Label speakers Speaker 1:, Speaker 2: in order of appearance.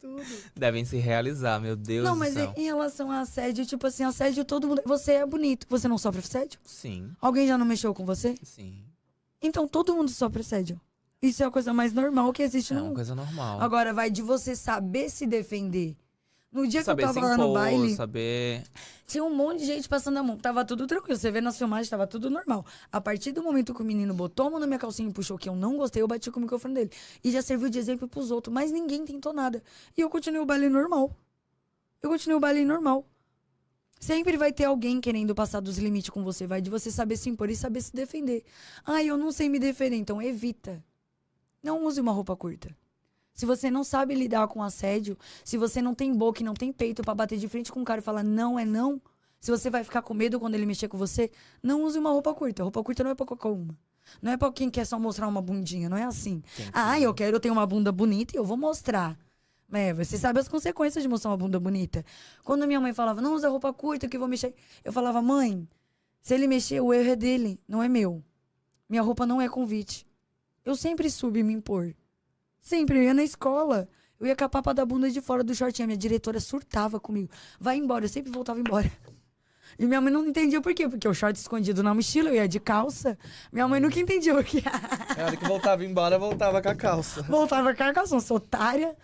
Speaker 1: tudo.
Speaker 2: Devem se realizar, meu Deus Não, mas em
Speaker 1: relação a assédio, tipo assim, assédio todo mundo... Você é bonito, você não sofre assédio? Sim. Alguém já não mexeu com você? Sim. Então todo mundo sofre assédio. Isso é a coisa mais normal que existe não É uma coisa
Speaker 2: normal. Agora,
Speaker 1: vai de você saber se defender no dia saber que eu tava lá impor, no baile,
Speaker 2: saber...
Speaker 1: tinha um monte de gente passando a mão. Tava tudo tranquilo. Você vê nas filmagens, tava tudo normal. A partir do momento que o menino botou a mão na minha calcinha e puxou que eu não gostei, eu bati com o microfone dele. E já serviu de exemplo pros outros. Mas ninguém tentou nada. E eu continuei o baile normal. Eu continuei o baile normal. Sempre vai ter alguém querendo passar dos limites com você. Vai de você saber se impor e saber se defender. Ah, eu não sei me defender, então evita. Não use uma roupa curta. Se você não sabe lidar com assédio, se você não tem boca e não tem peito para bater de frente com o um cara e falar não é não, se você vai ficar com medo quando ele mexer com você, não use uma roupa curta. A roupa curta não é pra qualquer uma. Não é pra quem quer só mostrar uma bundinha, não é assim. Ah, eu quero, eu tenho uma bunda bonita e eu vou mostrar. É, você sabe as consequências de mostrar uma bunda bonita. Quando minha mãe falava, não usa roupa curta que eu vou mexer. Eu falava, mãe, se ele mexer, o erro é dele, não é meu. Minha roupa não é convite. Eu sempre subi me impor. Sempre, eu ia na escola. Eu ia com a papa da bunda de fora do shortinho. A minha diretora surtava comigo. Vai embora, eu sempre voltava embora. E minha mãe não entendia por quê, porque o short escondido na mochila, eu ia de calça. Minha mãe nunca entendia o que era. Na hora que voltava embora, voltava com a calça. Voltava com a calça, uma otária.